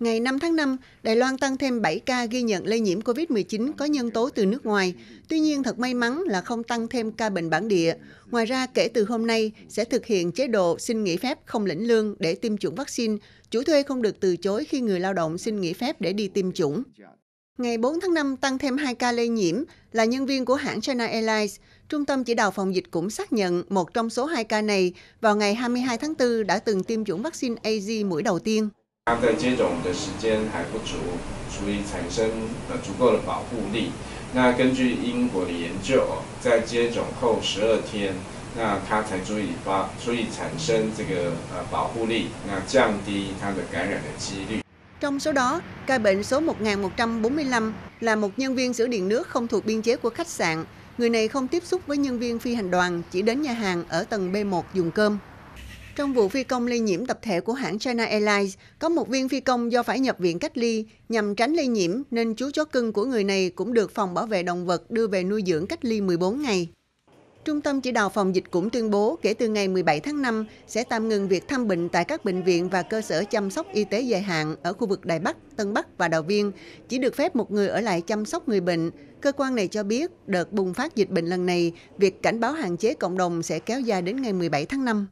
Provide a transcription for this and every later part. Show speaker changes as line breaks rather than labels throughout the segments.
Ngày 5 tháng 5, Đài Loan tăng thêm 7 ca ghi nhận lây nhiễm COVID-19 có nhân tố từ nước ngoài. Tuy nhiên, thật may mắn là không tăng thêm ca bệnh bản địa. Ngoài ra, kể từ hôm nay, sẽ thực hiện chế độ xin nghỉ phép không lĩnh lương để tiêm chủng vaccine. Chủ thuê không được từ chối khi người lao động xin nghỉ phép để đi tiêm chủng. Ngày 4 tháng 5 tăng thêm 2 ca lây nhiễm là nhân viên của hãng China Airlines. Trung tâm chỉ đạo phòng dịch cũng xác nhận một trong số 2 ca này vào ngày 22 tháng 4 đã từng tiêm chủng vaccine AZ mũi đầu tiên. 它在接种的时间还不足，所以产生呃足够的保护力。那根据英国的研究，在接种后十二天，那它才足以发，足以产生这个呃保护力，那降低它的感染的几率。Trong số đó, ca bệnh số 1145 là một nhân viên sửa điện nước không thuộc biên chế của khách sạn. Người này không tiếp xúc với nhân viên phi hành đoàn, chỉ đến nhà hàng ở tầng B1 dùng cơm. Trong vụ phi công lây nhiễm tập thể của hãng China Airlines, có một viên phi công do phải nhập viện cách ly nhằm tránh lây nhiễm nên chú chó cưng của người này cũng được phòng bảo vệ động vật đưa về nuôi dưỡng cách ly 14 ngày. Trung tâm Chỉ đạo Phòng dịch cũng tuyên bố kể từ ngày 17 tháng 5 sẽ tạm ngừng việc thăm bệnh tại các bệnh viện và cơ sở chăm sóc y tế dài hạn ở khu vực Đài Bắc, Tân Bắc và Đào Viên. Chỉ được phép một người ở lại chăm sóc người bệnh. Cơ quan này cho biết đợt bùng phát dịch bệnh lần này, việc cảnh báo hạn chế cộng đồng sẽ kéo dài đến ngày 17 tháng 5.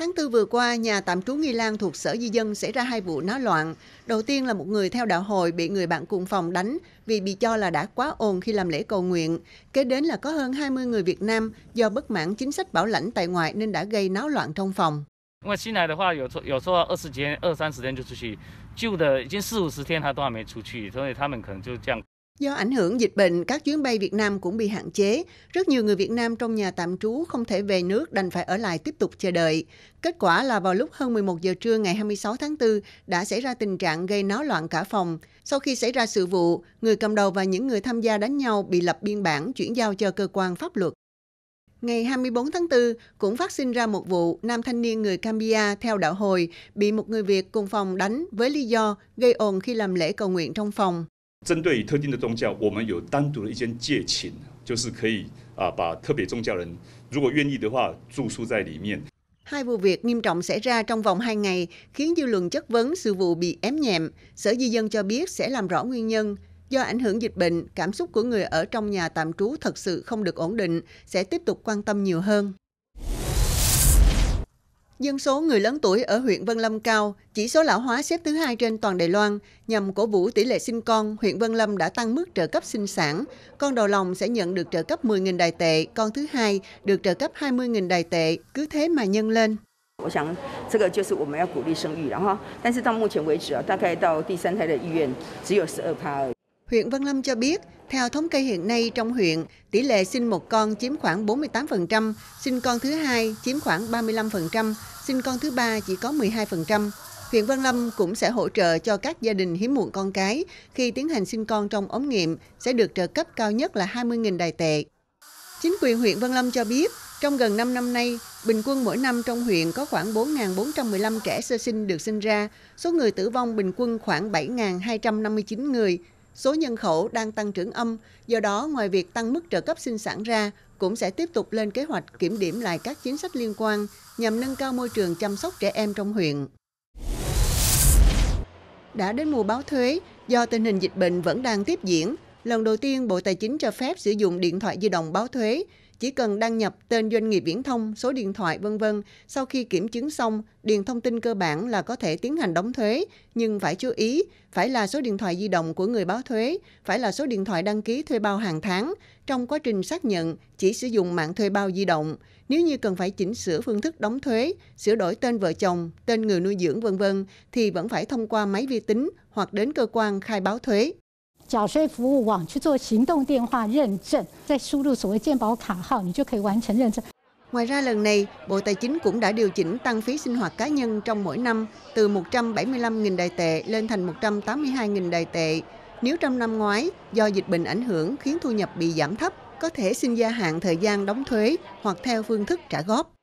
Tháng 4 vừa qua, nhà tạm trú Nghi Lan thuộc Sở Di dân xảy ra hai vụ náo loạn. Đầu tiên là một người theo đạo hồi bị người bạn cùng phòng đánh vì bị cho là đã quá ồn khi làm lễ cầu nguyện. Kế đến là có hơn 20 người Việt Nam do bất mãn chính sách bảo lãnh tại ngoại nên đã gây náo loạn trong phòng. 因为新来的话，有有时候二十几天、二三十天就出去，旧的已经四五十天他都还没出去，所以他们可能就这样。Do ảnh hưởng dịch bệnh, các chuyến bay Việt Nam cũng bị hạn chế. Rất nhiều người Việt Nam trong nhà tạm trú không thể về nước đành phải ở lại tiếp tục chờ đợi. Kết quả là vào lúc hơn 11 giờ trưa ngày 26 tháng 4 đã xảy ra tình trạng gây náo loạn cả phòng. Sau khi xảy ra sự vụ, người cầm đầu và những người tham gia đánh nhau bị lập biên bản chuyển giao cho cơ quan pháp luật. Ngày 24 tháng 4 cũng phát sinh ra một vụ nam thanh niên người Cambia theo đạo hồi bị một người Việt cùng phòng đánh với lý do gây ồn khi làm lễ cầu nguyện trong phòng. 针对特定的宗教，我们有单独的一间戒寝，就是可以啊，把特别宗教人如果愿意的话，住宿在里面。Hai vụ việc nghiêm trọng xảy ra trong vòng 2 ngày khiến dư luận chất vấn sự vụ bị ém nhẹm. Sở Di dân cho biết sẽ làm rõ nguyên nhân. Do ảnh hưởng dịch bệnh, cảm xúc của người ở trong nhà tạm trú thật sự không được ổn định, sẽ tiếp tục quan tâm nhiều hơn. Dân số người lớn tuổi ở huyện Vân Lâm cao, chỉ số lão hóa xếp thứ hai trên toàn Đài Loan. Nhằm cổ vũ tỷ lệ sinh con, huyện Vân Lâm đã tăng mức trợ cấp sinh sản. Con đầu lòng sẽ nhận được trợ cấp 10.000 đài tệ, con thứ hai được trợ cấp 20.000 đài tệ, cứ thế mà nhân lên. 我想，这个就是我们要鼓励生育，然后，但是到目前为止啊，大概到第三胎的意愿只有十二趴而已。huyện Văn Lâm cho biết, theo thống kê hiện nay trong huyện, tỷ lệ sinh một con chiếm khoảng 48%, sinh con thứ hai chiếm khoảng 35%, sinh con thứ ba chỉ có 12%. Huyện Văn Lâm cũng sẽ hỗ trợ cho các gia đình hiếm muộn con cái khi tiến hành sinh con trong ống nghiệm sẽ được trợ cấp cao nhất là 20.000 đài tệ. Chính quyền huyện Văn Lâm cho biết, trong gần 5 năm nay, bình quân mỗi năm trong huyện có khoảng 4.415 trẻ sơ sinh được sinh ra, số người tử vong bình quân khoảng 7.259 người, Số nhân khẩu đang tăng trưởng âm, do đó ngoài việc tăng mức trợ cấp sinh sản ra, cũng sẽ tiếp tục lên kế hoạch kiểm điểm lại các chính sách liên quan nhằm nâng cao môi trường chăm sóc trẻ em trong huyện. Đã đến mùa báo thuế, do tình hình dịch bệnh vẫn đang tiếp diễn, lần đầu tiên Bộ Tài chính cho phép sử dụng điện thoại di động báo thuế, chỉ cần đăng nhập tên doanh nghiệp viễn thông, số điện thoại vân vân. Sau khi kiểm chứng xong, điền thông tin cơ bản là có thể tiến hành đóng thuế, nhưng phải chú ý, phải là số điện thoại di động của người báo thuế, phải là số điện thoại đăng ký thuê bao hàng tháng. Trong quá trình xác nhận, chỉ sử dụng mạng thuê bao di động. Nếu như cần phải chỉnh sửa phương thức đóng thuế, sửa đổi tên vợ chồng, tên người nuôi dưỡng vân vân thì vẫn phải thông qua máy vi tính hoặc đến cơ quan khai báo thuế. 缴税服务网去做行动电话认证，再输入所谓健保卡号，你就可以完成认证。Ngoài ra lần này, Bộ Tài chính cũng đã điều chỉnh tăng phí sinh hoạt cá nhân trong mỗi năm từ 175.000 đài tệ lên thành 182.000 đài tệ. Nếu trong năm ngoái do dịch bệnh ảnh hưởng khiến thu nhập bị giảm thấp, có thể xin gia hạn thời gian đóng thuế hoặc theo phương thức trả góp.